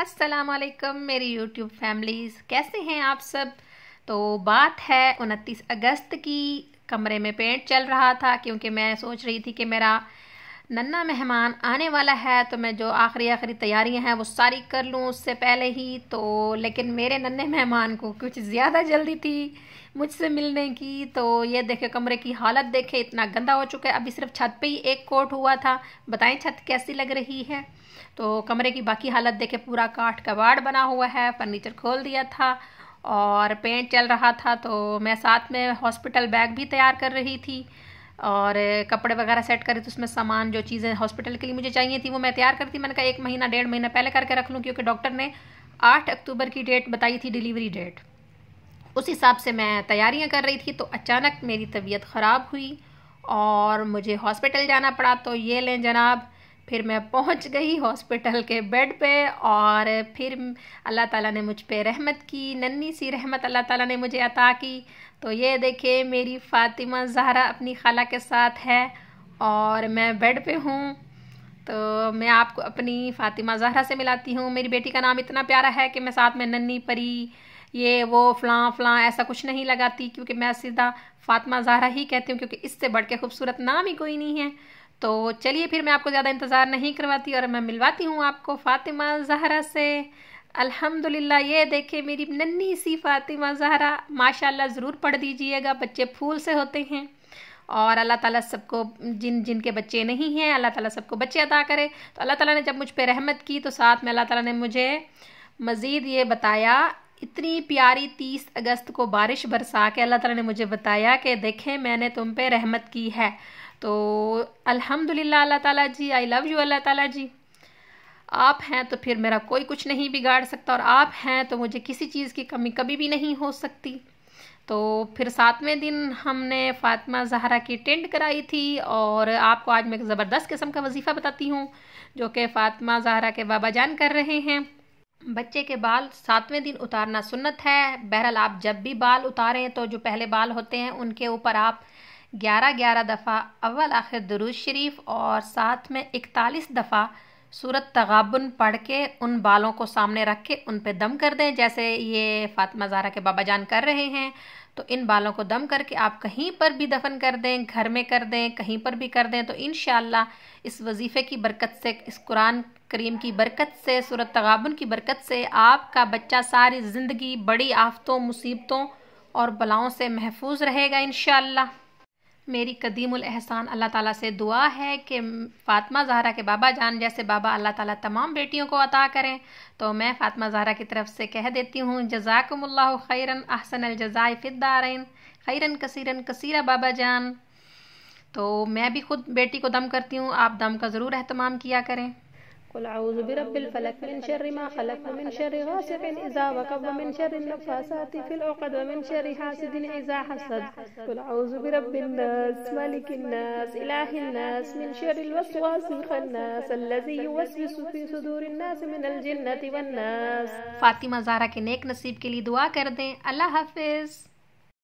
असलकम मेरी YouTube families कैसे हैं आप सब तो बात है उनतीस अगस्त की कमरे में पेंट चल रहा था क्योंकि मैं सोच रही थी कि मेरा नन्ना मेहमान आने वाला है तो मैं जो आखिरी आखिरी तैयारियां हैं वो सारी कर लूँ उससे पहले ही तो लेकिन मेरे नन्हे मेहमान को कुछ ज़्यादा जल्दी थी मुझसे मिलने की तो ये देखे कमरे की हालत देखे इतना गंदा हो चुका है अभी सिर्फ छत पे ही एक कोट हुआ था बताएं छत कैसी लग रही है तो कमरे की बाकी हालत देखे पूरा काठ कबाड़ बना हुआ है फर्नीचर खोल दिया था और पेंट चल रहा था तो मैं साथ में हॉस्पिटल बैग भी तैयार कर रही थी और कपड़े वगैरह सेट करे तो उसमें सामान जो चीज़ें हॉस्पिटल के लिए मुझे चाहिए थी वो मैं तैयार करती मैंने कहा एक महीना डेढ़ महीना पहले करके रख लूँ क्योंकि डॉक्टर ने आठ अक्टूबर की डेट बताई थी डिलीवरी डेट उस हिसाब से मैं तैयारियां कर रही थी तो अचानक मेरी तबीयत ख़राब हुई और मुझे हॉस्पिटल जाना पड़ा तो ये लें जनाब फिर मैं पहुंच गई हॉस्पिटल के बेड पे और फिर अल्लाह ताला ने मुझ पे रहमत की नन्ही सी रहमत अल्लाह ताला ने मुझे अता की तो ये देखे मेरी फ़ातिमा जहरा अपनी खाला के साथ है और मैं बेड पे हूँ तो मैं आपको अपनी फ़ातिमा जहरा से मिलाती हूँ मेरी बेटी का नाम इतना प्यारा है कि मैं साथ में नन्नी परी ये वो फ़लाँ फ़लाँ ऐसा कुछ नहीं लगाती क्योंकि मैं सीधा फ़ातिमा जहरा ही कहती हूँ क्योंकि इससे बढ़ के खूबसूरत नाम ही कोई नहीं है तो चलिए फिर मैं आपको ज़्यादा इंतज़ार नहीं करवाती और मैं मिलवाती हूँ आपको फ़ातिमा जहरा से अल्हम्दुलिल्लाह ये देखे मेरी नन्ही सी फ़ातिमा जहरा माशाल्लाह ज़रूर पढ़ दीजिएगा बच्चे फूल से होते हैं और अल्लाह ताला सबको जिन जिन के बच्चे नहीं हैं अल्लाह ताला सबको बच्चे अदा करे तो अल्लाह ताला ने जब मुझ पर रहमत की तो साथ में अल्लाह ताला ने मुझे मज़ीद ये बताया इतनी प्यारी तीस अगस्त को बारिश बरसा के अल्लाह ताला ने मुझे बताया कि देखें मैंने तुम पे रहमत की है तो अल्हम्दुलिल्लाह अल्लाह ताला जी आई लव यू अल्लाह ताला जी आप हैं तो फिर मेरा कोई कुछ नहीं बिगाड़ सकता और आप हैं तो मुझे किसी चीज़ की कमी कभी भी नहीं हो सकती तो फिर सातवें दिन हमने फ़ातिमा जहरा की टेंट कराई थी और आपको आज मैं एक ज़बरदस्त किस्म का वजीफ़ा बताती हूँ जो कि फ़ातिमा जहरा के बाबा जान कर रहे हैं बच्चे के बाल सातवें दिन उतारना सुन्नत है बहरहाल आप जब भी बाल उतारें तो जो पहले बाल होते हैं उनके ऊपर आप ग्यारह ग्यारह दफ़ा अव्वल आखिर दरुज शरीफ और साथ में इकतालीस दफ़ा सूरत तगाबन पढ़ के उन बालों को सामने रख के उन पर दम कर दें जैसे ये फातिमा ज़ारा के बाबा जान कर रहे हैं तो इन बालों को दम करके आप कहीं पर भी दफन कर दें घर में कर दें कहीं पर भी कर दें तो इन इस वजीफ़े की बरकत से इस कुरान करीम की बरकत से सूरत तगाबन की बरकत से आपका बच्चा सारी ज़िंदगी बड़ी आफतों मुसीबतों और बलाओं से महफूज रहेगा इन मेरी कदीमुल एहसान अल्लाह ताला से दुआ है कि फ़ातिमा ज़हरा के बाबा जान जैसे बाबा अल्लाह ताला तमाम बेटियों को अता करें तो मैं फ़ातिमा ज़हरा की तरफ से कह देती हूँ जजाकमल खैरन अहसन अलजज़ाए फ़िदारन खैरन कसीरन कसीरा बाबा जान तो मैं भी ख़ुद बेटी को दम करती हूँ आप दम का ज़रूर अहतमाम किया करें قل اعوذ برب الفلق من شر ما خلق ومن شر غاسق اذا وقب ومن شر النفاثات في العقد ومن شر حاسد اذا حسد قل اعوذ برب الناس ملك الناس اله الناس من شر الوسواس الخناس الذي يوسوس في صدور الناس من الجنه والناس فاطمه زهرا के नेक नसीब के लिए दुआ कर दें अल्लाह हाफिज़